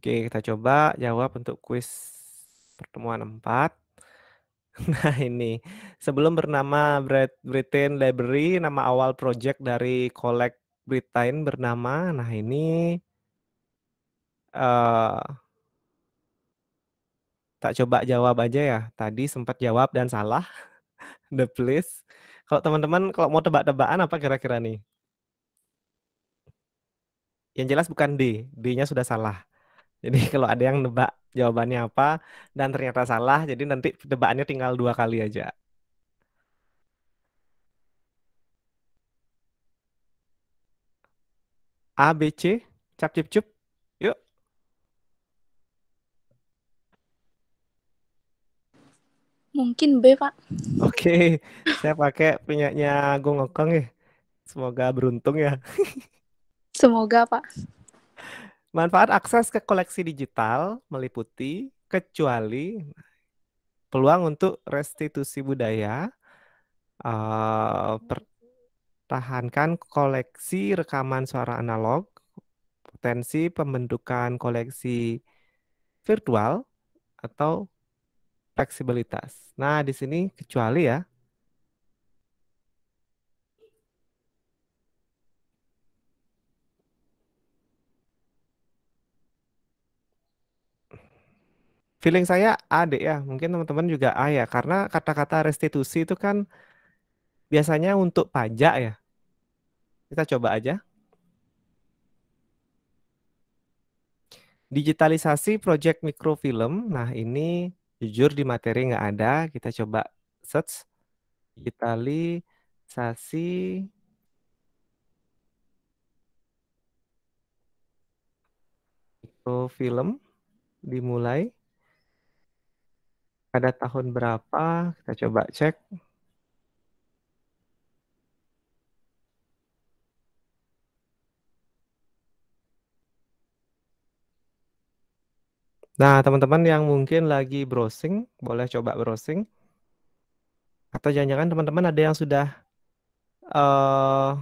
Oke, kita coba jawab untuk kuis pertemuan 4. Nah ini, sebelum bernama Britain Library, nama awal project dari Collect Britain bernama, nah ini uh, tak coba jawab aja ya. Tadi sempat jawab dan salah, the please. Kalau teman-teman kalau mau tebak-tebakan apa kira-kira nih? Yang jelas bukan D, D-nya sudah salah. Jadi kalau ada yang nebak jawabannya apa dan ternyata salah, jadi nanti tebakannya tinggal dua kali aja. A, B, C, cap cip cup. Yuk. Mungkin B, Pak. Oke, okay. saya pakai punyanya Gong Okong ya. Semoga beruntung ya. Semoga, Pak. Manfaat akses ke koleksi digital meliputi kecuali peluang untuk restitusi budaya, uh, pertahankan koleksi rekaman suara analog, potensi pembentukan koleksi virtual atau fleksibilitas. Nah, di sini kecuali ya Feeling saya A deh ya, mungkin teman-teman juga A ya, karena kata-kata restitusi itu kan biasanya untuk pajak ya. Kita coba aja. Digitalisasi proyek mikrofilm. Nah ini jujur di materi nggak ada. Kita coba search. Digitalisasi mikrofilm dimulai. Pada tahun berapa? Kita coba cek. Nah, teman-teman yang mungkin lagi browsing, boleh coba browsing. Atau jangan-jangan teman-teman ada yang sudah uh,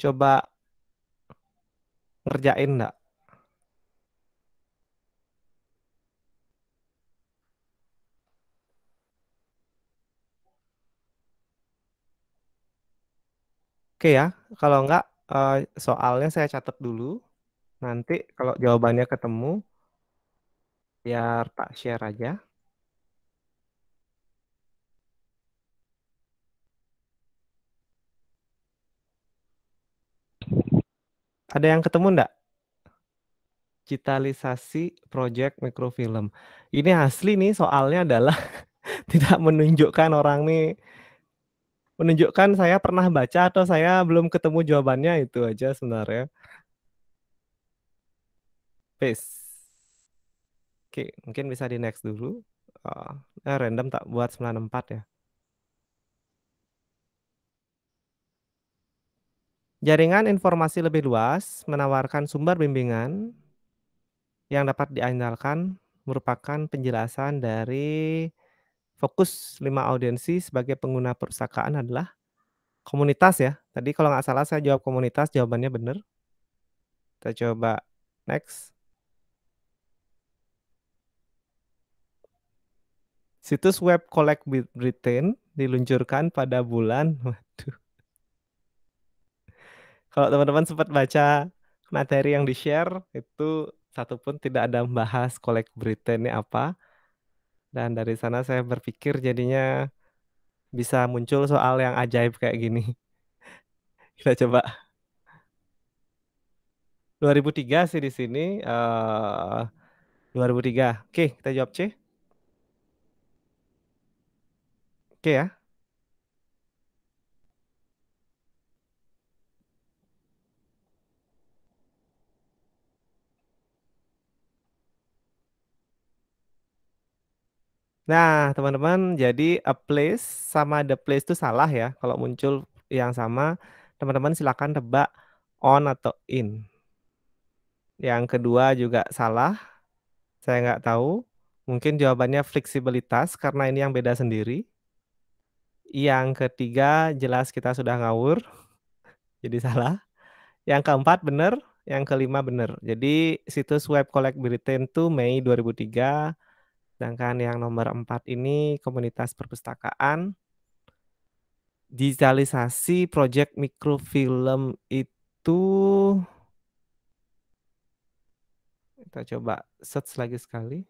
coba ngerjain enggak? Oke ya, kalau enggak eh, soalnya saya catat dulu, nanti kalau jawabannya ketemu biar tak share aja. Ada yang ketemu enggak? Digitalisasi project mikrofilm. Ini asli nih soalnya adalah tidak menunjukkan orang nih menunjukkan saya pernah baca atau saya belum ketemu jawabannya itu aja sebenarnya. Paste. Oke, mungkin bisa di next dulu. Oh, eh, random tak buat 94 ya. Jaringan informasi lebih luas menawarkan sumber bimbingan yang dapat diandalkan merupakan penjelasan dari fokus lima audiensi sebagai pengguna perpustakaan adalah komunitas ya. Tadi kalau nggak salah saya jawab komunitas, jawabannya benar. Kita coba next. Situs web Collect Britain diluncurkan pada bulan, waduh. Kalau teman-teman sempat baca materi yang di-share, itu satu pun tidak ada membahas Collect Britain ini apa dan dari sana saya berpikir jadinya bisa muncul soal yang ajaib kayak gini. Kita coba 2003 sih di sini. Uh, eh, 2003. Oke, kita jawab C. Oke ya. Nah, teman-teman, jadi a place sama the place itu salah ya. Kalau muncul yang sama, teman-teman silakan tebak on atau in. Yang kedua juga salah. Saya nggak tahu. Mungkin jawabannya fleksibilitas karena ini yang beda sendiri. Yang ketiga jelas kita sudah ngawur. Jadi salah. Yang keempat benar, yang kelima benar. Jadi situs web collect Britain tuh Mei 2003 Sedangkan yang nomor empat ini komunitas perpustakaan. Digitalisasi proyek mikrofilm itu kita coba search lagi sekali.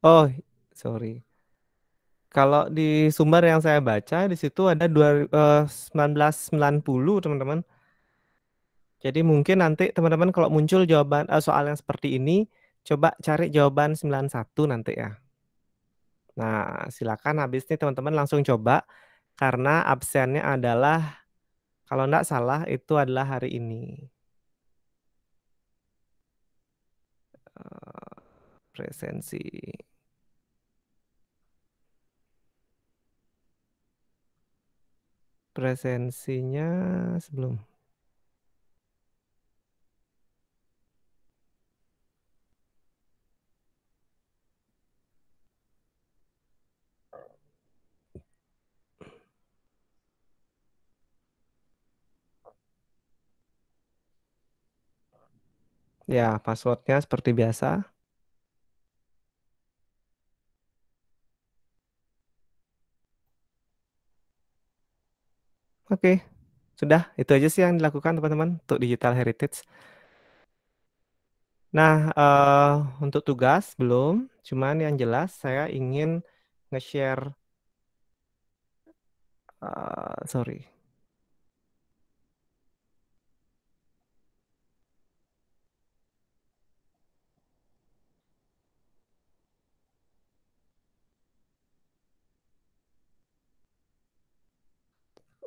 Oh, sorry. Kalau di sumber yang saya baca di situ ada dua, 1990 eh, teman-teman. Jadi mungkin nanti teman-teman kalau muncul jawaban uh, soal yang seperti ini, coba cari jawaban 91 nanti ya. Nah, silakan habis ini teman-teman langsung coba karena absennya adalah kalau enggak salah itu adalah hari ini. Uh, presensi. presensinya sebelum. Ya, passwordnya seperti biasa. oke. Sudah, itu aja sih yang dilakukan teman-teman untuk digital heritage. Nah, uh, untuk tugas belum, cuman yang jelas saya ingin nge-share, uh, sorry,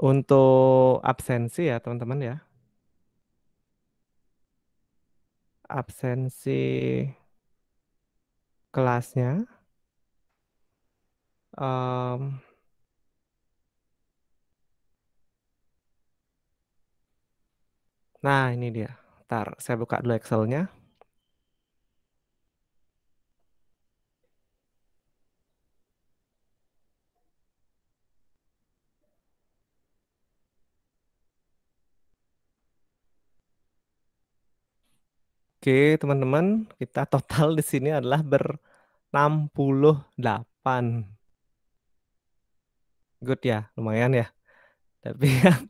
Untuk absensi ya teman-teman ya. Absensi kelasnya. Um, nah ini dia. Ntar saya buka dulu Excel-nya. Oke, teman-teman, kita total di sini adalah ber 68. Good ya, lumayan ya. Tapi yang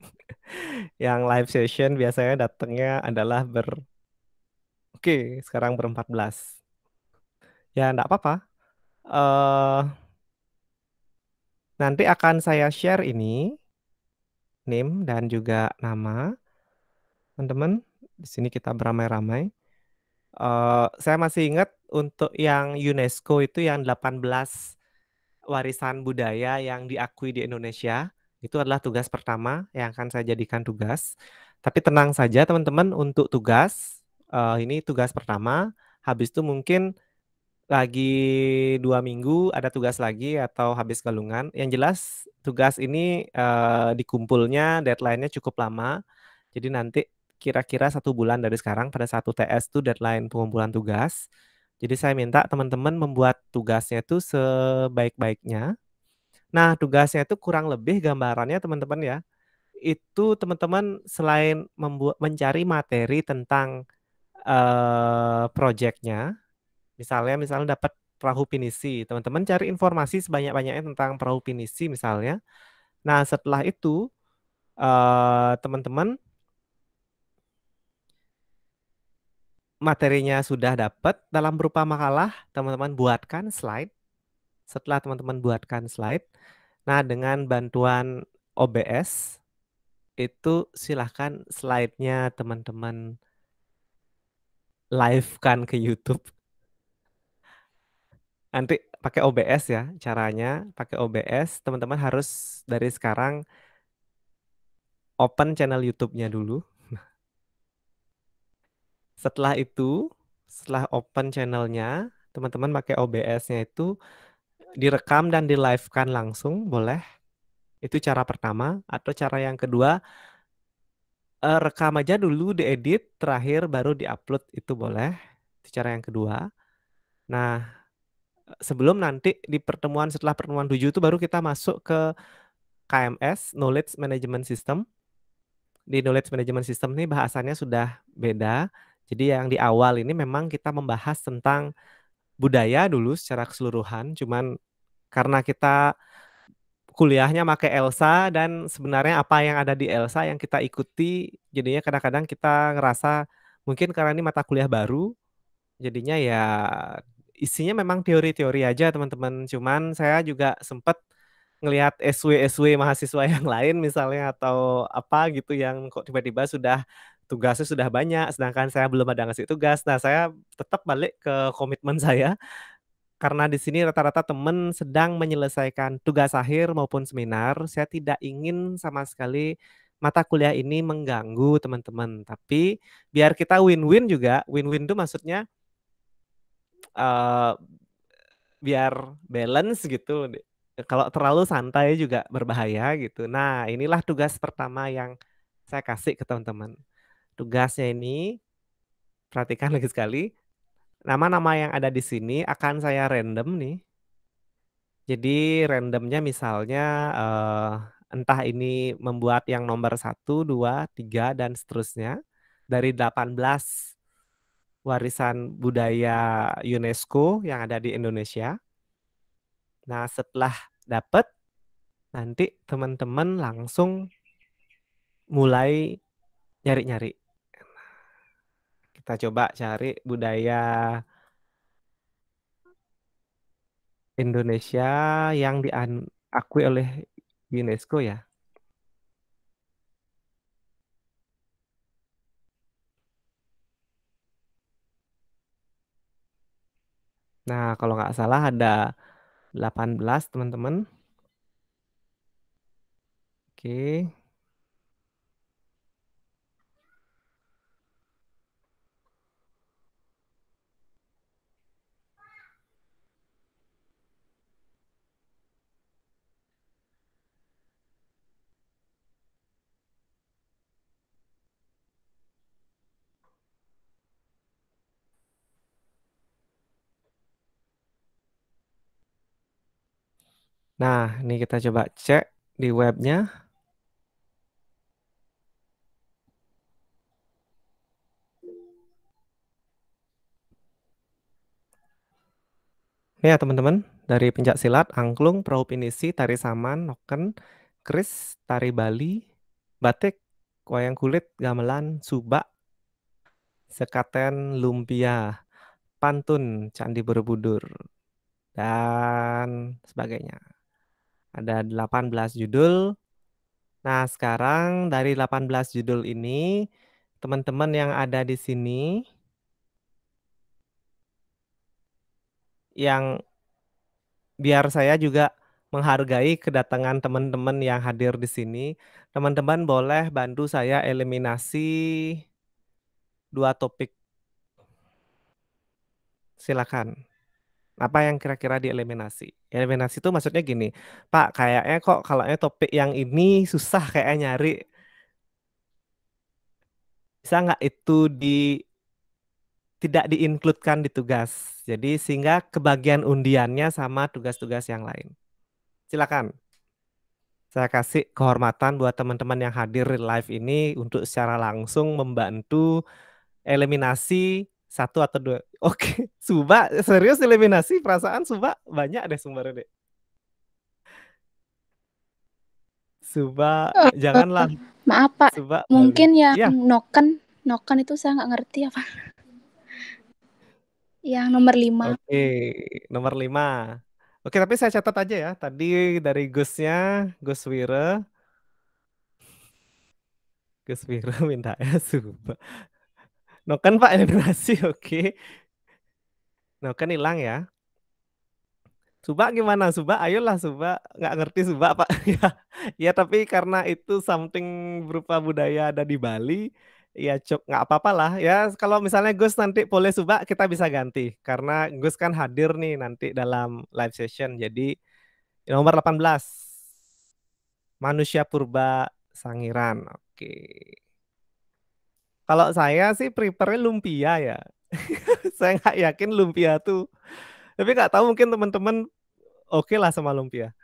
yang live session biasanya datangnya adalah ber Oke, sekarang ber 14. Ya, enggak apa-apa. Uh, nanti akan saya share ini name dan juga nama. Teman-teman, di sini kita beramai-ramai. Uh, saya masih ingat untuk yang UNESCO itu yang 18 warisan budaya yang diakui di Indonesia. Itu adalah tugas pertama yang akan saya jadikan tugas. Tapi tenang saja teman-teman untuk tugas, uh, ini tugas pertama. Habis itu mungkin lagi dua minggu ada tugas lagi atau habis galungan. Yang jelas tugas ini uh, dikumpulnya deadline-nya cukup lama. Jadi nanti kira-kira satu bulan dari sekarang pada satu TS itu deadline pengumpulan tugas. Jadi saya minta teman-teman membuat tugasnya itu sebaik-baiknya. Nah, tugasnya itu kurang lebih gambarannya teman-teman ya. Itu teman-teman selain membuat mencari materi tentang uh, eh, proyeknya, misalnya misalnya dapat perahu pinisi, teman-teman cari informasi sebanyak-banyaknya tentang perahu pinisi misalnya. Nah, setelah itu eh, teman-teman uh, teman -teman materinya sudah dapat dalam berupa makalah, teman-teman buatkan slide. Setelah teman-teman buatkan slide, nah dengan bantuan OBS itu silahkan slide-nya teman-teman live kan ke YouTube. Nanti pakai OBS ya caranya, pakai OBS teman-teman harus dari sekarang open channel YouTube-nya dulu setelah itu, setelah open channelnya, teman-teman pakai OBS-nya itu direkam dan di live-kan langsung, boleh. Itu cara pertama. Atau cara yang kedua, eh, rekam aja dulu, diedit, terakhir baru diupload itu boleh. Itu cara yang kedua. Nah, sebelum nanti di pertemuan setelah pertemuan tujuh itu baru kita masuk ke KMS, Knowledge Management System. Di Knowledge Management System ini bahasanya sudah beda jadi yang di awal ini memang kita membahas tentang budaya dulu secara keseluruhan, cuman karena kita kuliahnya pakai Elsa dan sebenarnya apa yang ada di Elsa yang kita ikuti jadinya kadang-kadang kita ngerasa mungkin karena ini mata kuliah baru jadinya ya isinya memang teori-teori aja teman-teman cuman saya juga sempat ngelihat SW SW mahasiswa yang lain misalnya atau apa gitu yang kok tiba-tiba sudah tugasnya sudah banyak, sedangkan saya belum ada ngasih tugas. Nah, saya tetap balik ke komitmen saya karena di sini rata-rata teman sedang menyelesaikan tugas akhir maupun seminar. Saya tidak ingin sama sekali mata kuliah ini mengganggu teman-teman. Tapi biar kita win-win juga. Win-win itu maksudnya uh, biar balance gitu. Kalau terlalu santai juga berbahaya gitu. Nah inilah tugas pertama yang saya kasih ke teman-teman. Tugasnya ini perhatikan lagi sekali. Nama-nama yang ada di sini akan saya random nih. Jadi randomnya misalnya uh, entah ini membuat yang nomor satu, dua, tiga dan seterusnya. Dari 18 warisan budaya UNESCO yang ada di Indonesia. Nah setelah dapat, nanti teman-teman langsung mulai nyari-nyari kita coba cari budaya Indonesia yang diakui oleh UNESCO ya. Nah, kalau nggak salah ada 18 teman-teman. Oke. Okay. Nah, ini kita coba cek di webnya. Nih ya teman-teman, dari pencak silat, angklung, perahu pinisi, tari saman, noken, kris, tari Bali, batik, wayang kulit, gamelan, subak, sekaten, lumpia, pantun, candi borobudur, dan sebagainya. Ada 18 judul. Nah, sekarang dari 18 judul ini, teman-teman yang ada di sini, yang biar saya juga menghargai kedatangan teman-teman yang hadir di sini. Teman-teman boleh bantu saya eliminasi dua topik. Silakan apa yang kira-kira dieliminasi? Eliminasi itu maksudnya gini, Pak, kayaknya kok kalau topik yang ini susah kayaknya nyari. Bisa nggak itu di tidak diinkludkan di tugas. Jadi sehingga kebagian undiannya sama tugas-tugas yang lain. Silakan. Saya kasih kehormatan buat teman-teman yang hadir live ini untuk secara langsung membantu eliminasi satu atau dua. Oke, Suba serius eliminasi perasaan Suba banyak deh sumbernya deh. Suba janganlah. Maaf Pak. Suba, mungkin iya. yang ya. noken noken itu saya nggak ngerti apa. Yang nomor lima. Oke, okay. nomor lima. Oke, tapi saya catat aja ya. Tadi dari Gusnya, Gus Wira. Gus Wira minta ya Suba. No kan Pak eliminasi, oke. Okay. No kan hilang ya. Suba gimana? Suba, ayolah Suba. Nggak ngerti Suba, Pak. ya, ya, tapi karena itu something berupa budaya ada di Bali, ya cuk nggak apa-apa lah. Ya kalau misalnya Gus nanti boleh Suba, kita bisa ganti. Karena Gus kan hadir nih nanti dalam live session. Jadi nomor 18. Manusia Purba Sangiran. Oke. Kalau saya sih prepare lumpia ya. saya nggak yakin lumpia tuh. Tapi nggak tahu mungkin teman-teman oke okay lah sama lumpia.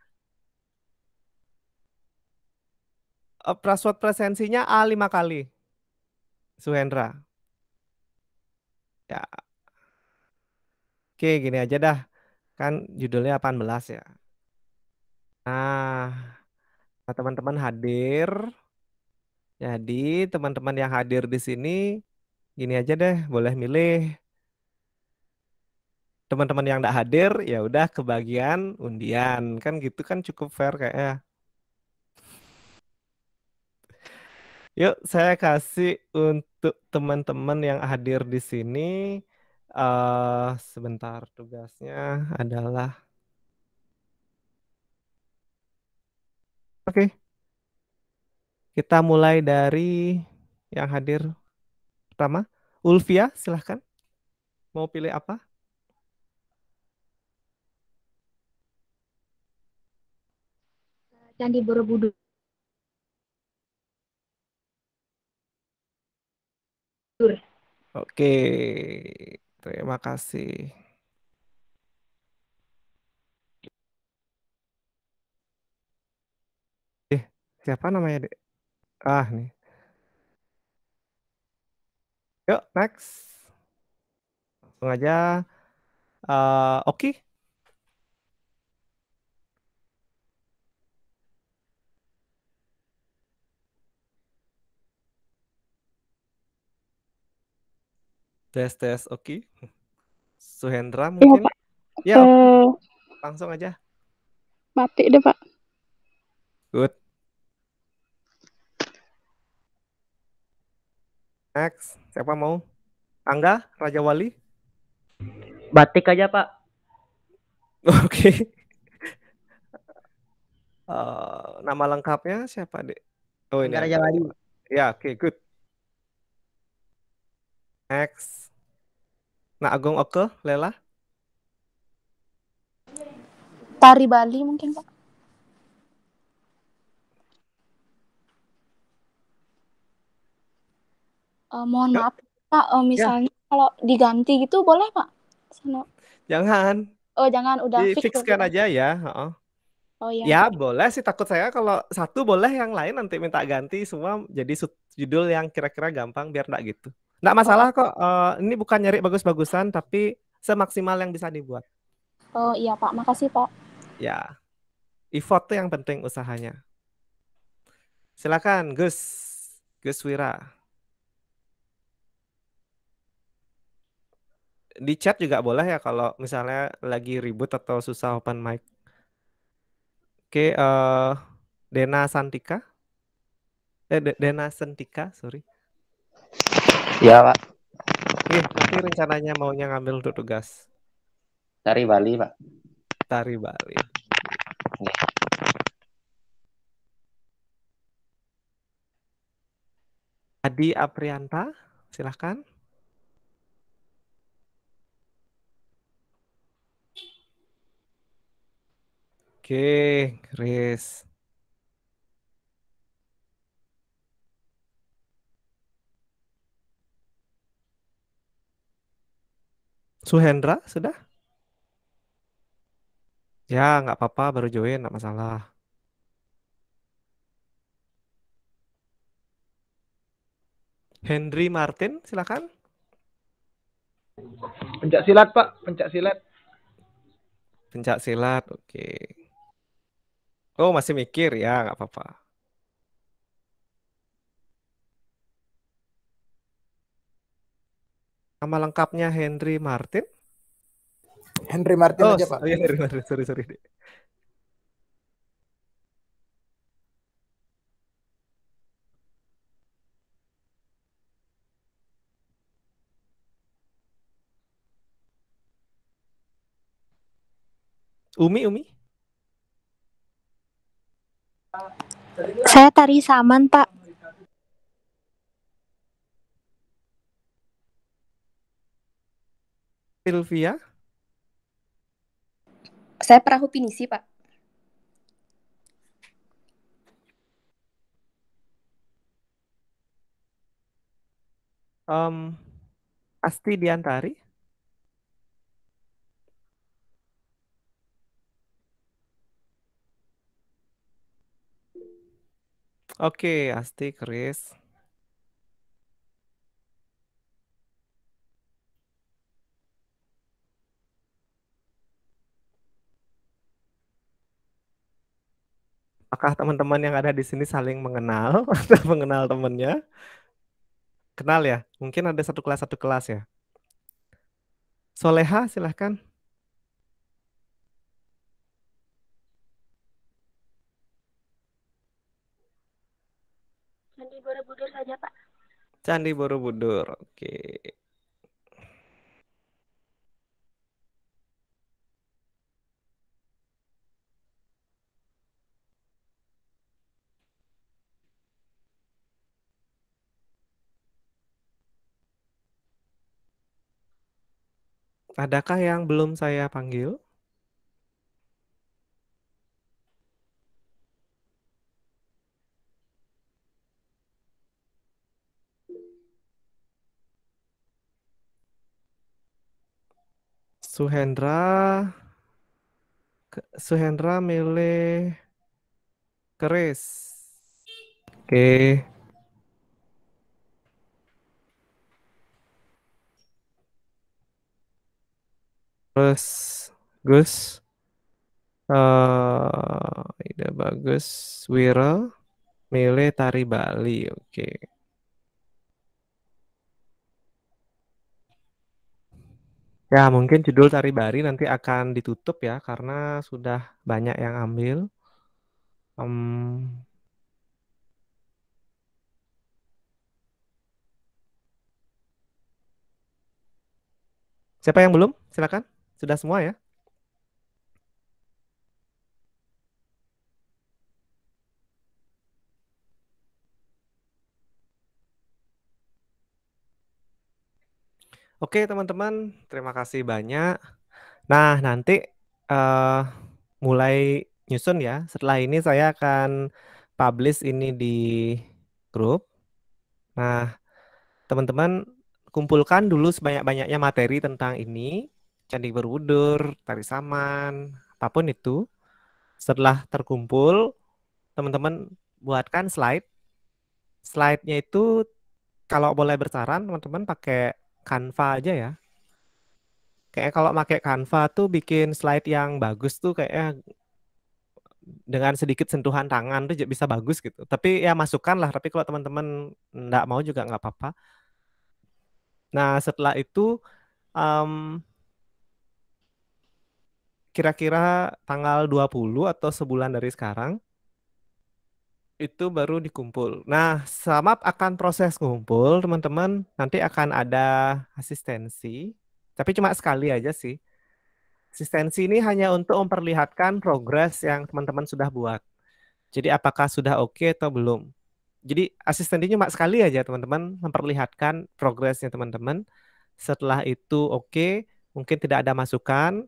Eh, password presensinya A lima kali. Suhendra. Ya. Oke, gini aja dah. Kan judulnya 18 ya. Nah, nah, teman-teman hadir. Jadi teman-teman yang hadir di sini, gini aja deh, boleh milih. Teman-teman yang tidak hadir, ya udah kebagian undian. Kan gitu kan cukup fair kayaknya. Yuk, saya kasih untuk teman-teman yang hadir di sini. Uh, sebentar, tugasnya adalah... Oke. Okay. Kita mulai dari yang hadir pertama. Ulfia, silahkan. Mau pilih apa? Candi Borobudur. Oke, terima kasih. Eh, siapa namanya, Dek? Ah, nih. Yuk, next. Langsung aja. Uh, eh, Oke. Okay. Tes tes oke, Okay. Suhendra iya, mungkin. Ya, uh, langsung aja. Mati deh, Pak. Good. Next, siapa mau? Angga, Raja Wali? Batik aja, Pak. Oke. Okay. Uh, eh, nama lengkapnya siapa, Dek? Oh, ini. Raja Wali. Ya, oke, okay, good. Next. Nah, Agung Oke, Lela? Tari Bali mungkin, Pak. Uh, mohon ya. maaf Pak, ya, uh, eh, ya. misalnya ya. kalau diganti gitu boleh Pak? Sana. Jangan. Oh jangan, udah fix. Fixkan aja ya. Oh. Oh iya. Ya boleh sih takut saya kalau satu boleh yang lain nanti minta ganti semua jadi judul yang kira-kira gampang biar enggak gitu. Enggak masalah oh. kok. Uh, ini bukan nyari bagus-bagusan tapi semaksimal yang bisa dibuat. Oh iya Pak, makasih Pak. Ya. Effort tuh yang penting usahanya. Silakan Gus. Gus Wira. di chat juga boleh ya kalau misalnya lagi ribut atau susah open mic. Oke, uh, Dena Santika. Eh, Dena Santika, sorry. Ya, Pak. Oke, iya, nanti rencananya maunya ngambil untuk tugas. Dari Bali, Pak. Dari Bali. Adi Aprianta, silahkan. Oke, Chris. Suhendra sudah? Ya, nggak apa-apa, baru join, nggak masalah. Henry Martin, silakan. Pencak silat, Pak. Pencak silat. Pencak silat, oke. Okay. Oh, masih mikir ya, nggak apa-apa. Nama lengkapnya Henry Martin? Henry Martin oh, aja, Pak. Oh, iya, Henry Martin. Sorry, sorry. Umi, Umi? Saya tari saman, Pak. Sylvia? Saya perahu pinisi, Pak. Um, Asti Diantari? Oke, Asti, Chris. Apakah teman-teman yang ada di sini saling mengenal atau mengenal temannya? Kenal ya? Mungkin ada satu kelas satu kelas ya. Soleha, silahkan. aja Pak. Candi Borobudur. Oke. Adakah yang belum saya panggil? Suhendra Suhendra milih Keris. Oke. Okay. Terus Gus uh, ide bagus Wira milih tari Bali. Oke. Okay. Ya, mungkin judul Tari Bari nanti akan ditutup ya, karena sudah banyak yang ambil. Um, siapa yang belum? Silakan. Sudah semua ya? Oke, teman-teman, terima kasih banyak. Nah, nanti uh, mulai nyusun ya. Setelah ini saya akan publish ini di grup. Nah, teman-teman kumpulkan dulu sebanyak-banyaknya materi tentang ini, Candi Berwudur, Tari Saman, apapun itu. Setelah terkumpul, teman-teman buatkan slide. Slide-nya itu kalau boleh bersaran, teman-teman pakai Canva aja ya. Kayaknya kalau pakai Canva tuh bikin slide yang bagus tuh kayaknya dengan sedikit sentuhan tangan tuh bisa bagus gitu. Tapi ya masukkan lah. Tapi kalau teman-teman nggak mau juga nggak apa-apa. Nah setelah itu um, kira-kira tanggal 20 atau sebulan dari sekarang itu baru dikumpul. Nah, sama akan proses ngumpul, teman-teman, nanti akan ada asistensi, tapi cuma sekali aja sih. Asistensi ini hanya untuk memperlihatkan progres yang teman-teman sudah buat. Jadi apakah sudah oke okay atau belum. Jadi asistensi cuma sekali aja teman-teman memperlihatkan progresnya teman-teman. Setelah itu oke, okay, mungkin tidak ada masukan,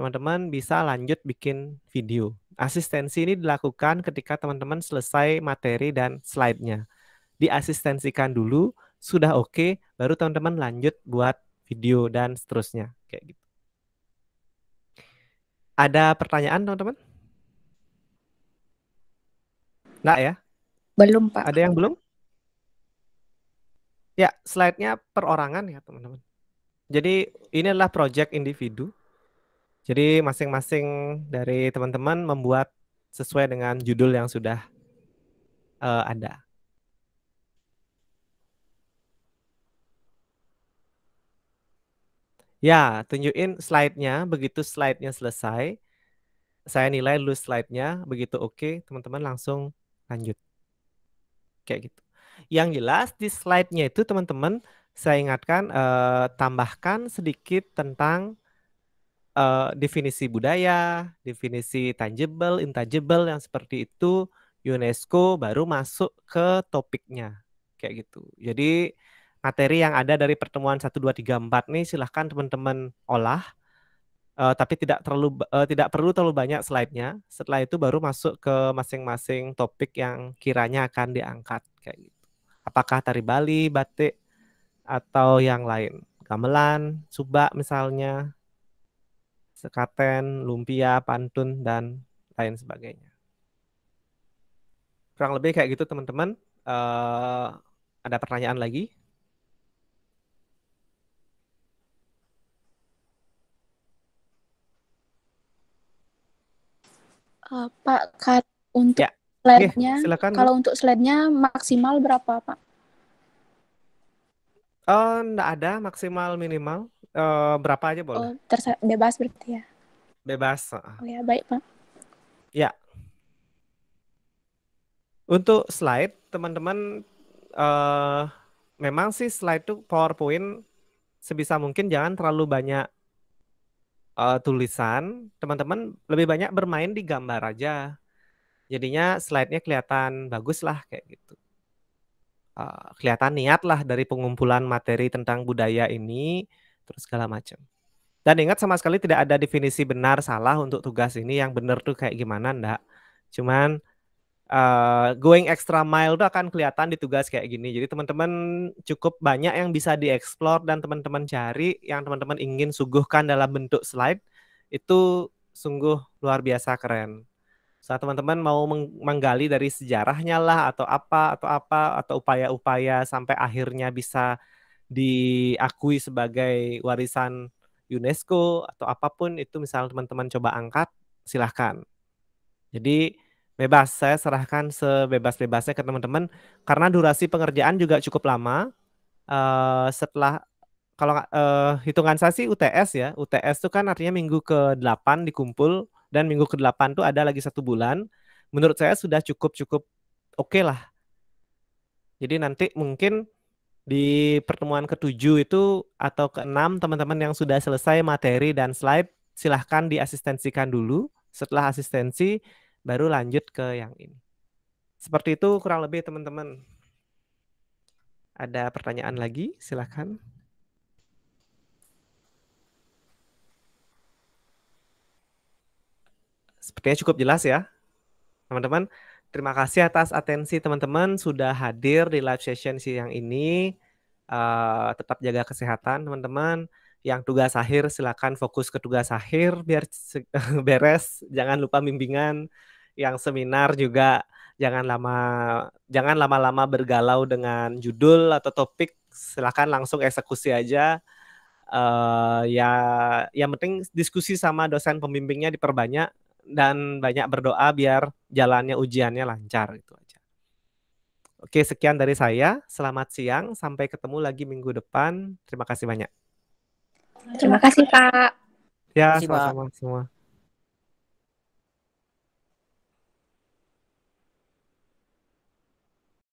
teman-teman bisa lanjut bikin video. Asistensi ini dilakukan ketika teman-teman selesai materi dan slide-nya. Diasistensikan dulu, sudah oke, okay, baru teman-teman lanjut buat video dan seterusnya. Kayak gitu. Ada pertanyaan teman-teman? Nggak ya? Belum, Pak. Ada yang belum? Ya, slide-nya perorangan ya, teman-teman. Jadi ini adalah project individu jadi masing-masing dari teman-teman membuat sesuai dengan judul yang sudah uh, ada. Ya, tunjukin slide-nya. Begitu slide-nya selesai, saya nilai dulu slide-nya. Begitu oke, okay, teman-teman langsung lanjut. Kayak gitu. Yang jelas di slide-nya itu teman-teman saya ingatkan eh, tambahkan sedikit tentang uh, definisi budaya, definisi tangible, intangible yang seperti itu UNESCO baru masuk ke topiknya kayak gitu. Jadi materi yang ada dari pertemuan 1 2 3 4 nih silahkan teman-teman olah uh, tapi tidak terlalu uh, tidak perlu terlalu banyak slide-nya. Setelah itu baru masuk ke masing-masing topik yang kiranya akan diangkat kayak gitu. Apakah tari Bali, batik atau yang lain. Gamelan, subak misalnya, sekaten, lumpia, pantun, dan lain sebagainya. Kurang lebih kayak gitu teman-teman. Uh, ada pertanyaan lagi? Uh, Pak, untuk ya. slide-nya, okay, kalau untuk slide-nya maksimal berapa, Pak? Eee, eh, ndak ada maksimal minimal, eee, eh, berapa aja boleh. Oh, tersa- bebas berarti ya? Bebas, Oh ya, baik, Pak. Ya. Untuk slide, teman-teman, eee, eh, memang sih slide tuh PowerPoint sebisa mungkin jangan terlalu banyak, eee, tulisan, teman-teman lebih banyak bermain di gambar aja. Jadinya slide-nya kelihatan bagus lah kayak gitu. Eh, kelihatan niat lah dari pengumpulan materi tentang budaya ini terus segala macam. Dan ingat sama sekali tidak ada definisi benar salah untuk tugas ini yang benar tuh kayak gimana ndak. Cuman uh, going extra mile tuh akan kelihatan di tugas kayak gini. Jadi teman-teman cukup banyak yang bisa dieksplor dan teman-teman cari yang teman-teman ingin suguhkan dalam bentuk slide itu sungguh luar biasa keren saat teman-teman mau menggali dari sejarahnya lah atau apa atau apa atau upaya-upaya sampai akhirnya bisa diakui sebagai warisan UNESCO atau apapun itu misal teman-teman coba angkat silahkan jadi bebas saya serahkan sebebas-bebasnya ke teman-teman karena durasi pengerjaan juga cukup lama uh, setelah kalau uh, hitungan saya sih UTS ya UTS itu kan artinya minggu ke 8 dikumpul dan minggu ke-8 tuh ada lagi satu bulan. Menurut saya sudah cukup-cukup oke okay lah. Jadi nanti mungkin di pertemuan ke-7 itu atau ke-6 teman-teman yang sudah selesai materi dan slide silahkan diasistensikan dulu. Setelah asistensi baru lanjut ke yang ini. Seperti itu kurang lebih teman-teman. Ada pertanyaan lagi? Silahkan. Sepertinya cukup jelas ya, teman-teman. Terima kasih atas atensi teman-teman sudah hadir di live session siang ini. Uh, tetap jaga kesehatan teman-teman. Yang tugas akhir silakan fokus ke tugas akhir biar beres. Jangan lupa bimbingan. Yang seminar juga jangan lama jangan lama-lama bergalau dengan judul atau topik. Silakan langsung eksekusi aja. Uh, ya yang penting diskusi sama dosen pembimbingnya diperbanyak dan banyak berdoa biar jalannya ujiannya lancar gitu aja. Oke, sekian dari saya. Selamat siang, sampai ketemu lagi minggu depan. Terima kasih banyak. Terima kasih, ya, Pak. Ya, sama-sama semua.